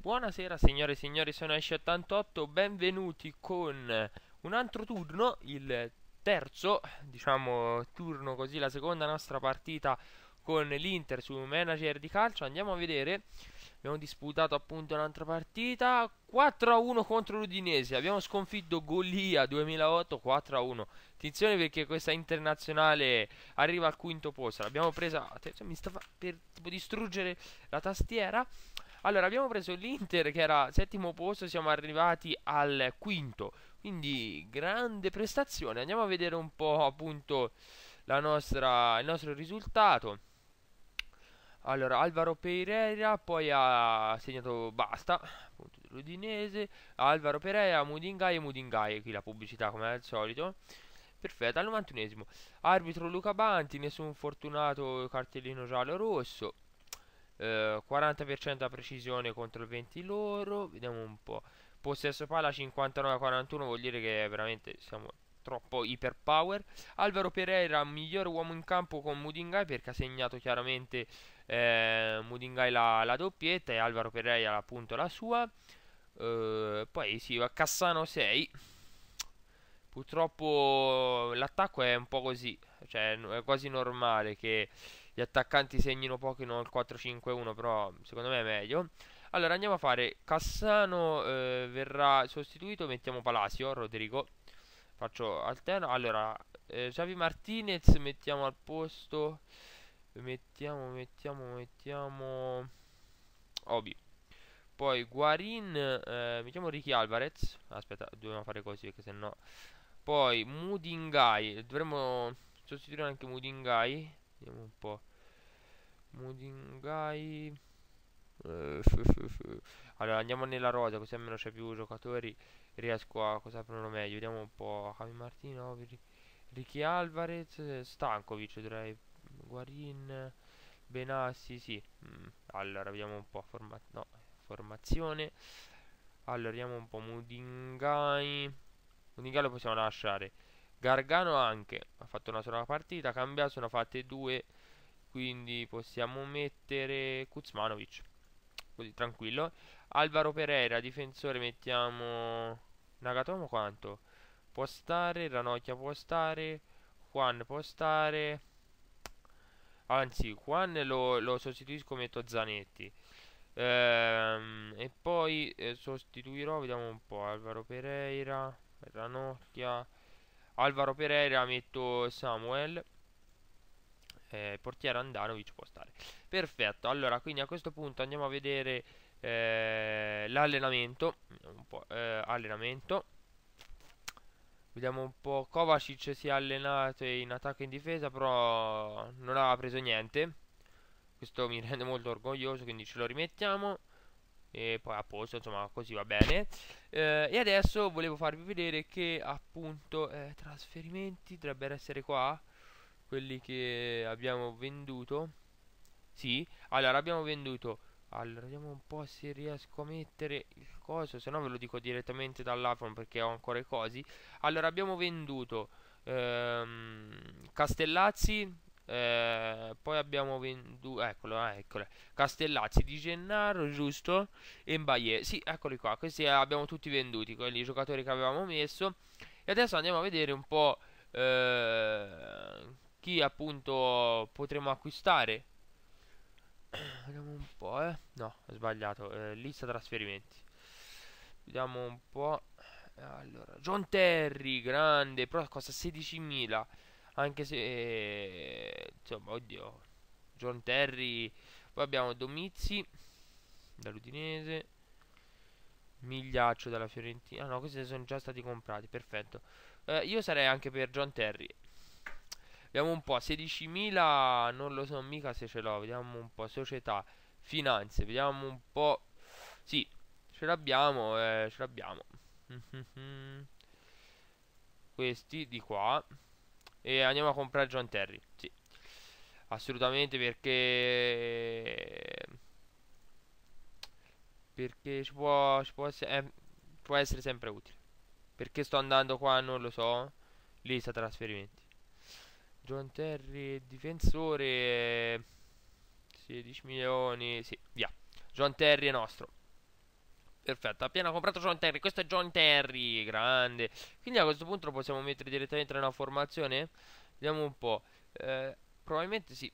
Buonasera signore e signori, sono Ash88, benvenuti con un altro turno, il terzo, diciamo turno così, la seconda nostra partita con l'Inter su manager di calcio, andiamo a vedere, abbiamo disputato appunto un'altra partita, 4-1 contro l'Udinese, abbiamo sconfitto Golia 2008 4-1, attenzione perché questa internazionale arriva al quinto posto, l'abbiamo presa, mi sta per tipo, distruggere la tastiera, allora, abbiamo preso l'Inter che era settimo posto, siamo arrivati al quinto. Quindi, grande prestazione. Andiamo a vedere un po' appunto nostra, il nostro risultato. Allora, Alvaro Pereira poi ha segnato basta, appunto l'Udinese, Alvaro Pereira, Mudingai e Mudingai, qui la pubblicità come al solito. Perfetto, al 91esimo. Arbitro Luca Banti, nessun fortunato cartellino giallo rosso eh, 40% precisione contro il 20 loro, vediamo un po'. Possesso palla 59-41 vuol dire che veramente siamo troppo iperpower. Alvaro Pereira, miglior uomo in campo con Mudingai perché ha segnato chiaramente eh, Mudingai la, la, doppietta e Alvaro Pereira appunto la sua. Eh, poi sì, Cassano 6. Purtroppo l'attacco è un po' così, cioè è quasi normale che gli attaccanti segnino poco in il 4-5-1, però secondo me è meglio. Allora andiamo a fare Cassano eh, verrà sostituito, mettiamo Palacio, Rodrigo. Faccio alterno. Allora, eh, Xavi Martinez mettiamo al posto mettiamo, mettiamo, mettiamo Obi. Poi Guarin, eh, mettiamo Ricky Alvarez. Aspetta, dobbiamo fare così perché sennò. Poi Mudingai, dovremmo sostituire anche Mudingai. Vediamo un po'. Mudingai. Eh, allora andiamo nella rosa così almeno c'è più giocatori riesco a cosa saperlo meglio vediamo un po' Javi Martino Ricky Alvarez Stankovic direi Guarin Benassi sì mm, allora vediamo un po' Forma no, formazione allora vediamo un po' Mudingai Mudingai lo possiamo lasciare Gargano anche, ha fatto una sola partita, Cambia sono fatte due, quindi possiamo mettere Kuzmanovic, così tranquillo. Alvaro Pereira, difensore, mettiamo Nagatomo quanto? Può stare, Ranocchia può stare, Juan può stare, anzi Juan lo, lo sostituisco, metto Zanetti. Ehm, e poi eh, sostituirò, vediamo un po', Alvaro Pereira, Ranocchia... Alvaro Pereira metto Samuel eh, portiere Andanovic può stare perfetto allora quindi a questo punto andiamo a vedere eh, l'allenamento un po' eh, allenamento vediamo un po' Kovacic si è allenato in attacco e in difesa però non ha preso niente questo mi rende molto orgoglioso quindi ce lo rimettiamo e poi a posto insomma così va bene eh, e adesso volevo farvi vedere che appunto eh, trasferimenti dovrebbero essere qua quelli che abbiamo venduto sì allora abbiamo venduto allora vediamo un po' se riesco a mettere il coso se no ve lo dico direttamente dall'iPhone perché ho ancora i cosi allora abbiamo venduto ehm, Castellazzi eh, poi abbiamo venduto, eccolo, ah, Castellazzi di Gennaro, giusto? E Mbaye, sì, eccoli qua. Questi eh, abbiamo tutti venduti, quelli giocatori che avevamo messo. E adesso andiamo a vedere un po' eh, chi appunto potremo acquistare. Vediamo un po', eh. No, ho sbagliato. Eh, lista trasferimenti. Vediamo un po'. Allora, John Terry, grande, però costa 16.000 anche se insomma oddio John Terry poi abbiamo Domizzi dall'Udinese Migliaccio dalla Fiorentina ah no questi sono già stati comprati perfetto eh, io sarei anche per John Terry vediamo un po' 16.000 non lo so mica se ce l'ho vediamo un po' società finanze vediamo un po' sì ce l'abbiamo eh, ce l'abbiamo questi di qua e andiamo a comprare John Terry. Sì. Assolutamente perché perché ci può, ci può, essere, eh, può essere sempre utile. Perché sto andando qua, non lo so. Lista trasferimenti. John Terry, difensore. 16 milioni, sì, via. John Terry è nostro. Perfetto, appena comprato John Terry. Questo è John Terry, grande. Quindi a questo punto lo possiamo mettere direttamente nella formazione? Vediamo un po'. Eh, probabilmente sì.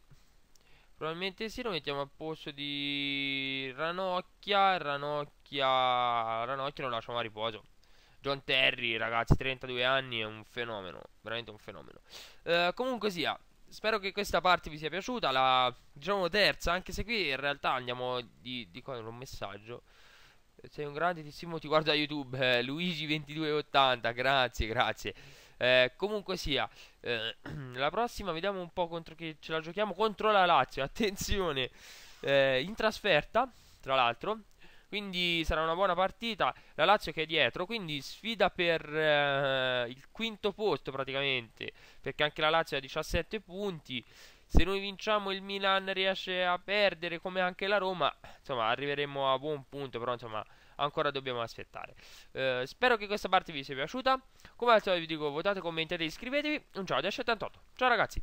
Probabilmente sì, lo mettiamo a posto di Ranocchia, Ranocchia, Ranocchia lo lasciamo a riposo. John Terry, ragazzi, 32 anni, è un fenomeno, veramente un fenomeno. Eh, comunque sia, spero che questa parte vi sia piaciuta, la diciamo terza, anche se qui in realtà andiamo di, di qua un messaggio sei un grande grandissimo, ti guardo da YouTube, eh, Luigi2280, grazie, grazie. Eh, comunque sia, eh, la prossima vediamo un po' contro chi ce la giochiamo, contro la Lazio, attenzione, eh, in trasferta, tra l'altro, quindi sarà una buona partita, la Lazio che è dietro, quindi sfida per eh, il quinto posto praticamente, perché anche la Lazio ha 17 punti, se noi vinciamo il Milan riesce a perdere come anche la Roma, insomma arriveremo a buon punto, però insomma ancora dobbiamo aspettare. Eh, spero che questa parte vi sia piaciuta, come al solito vi dico votate, commentate, iscrivetevi, un ciao da 78, ciao ragazzi!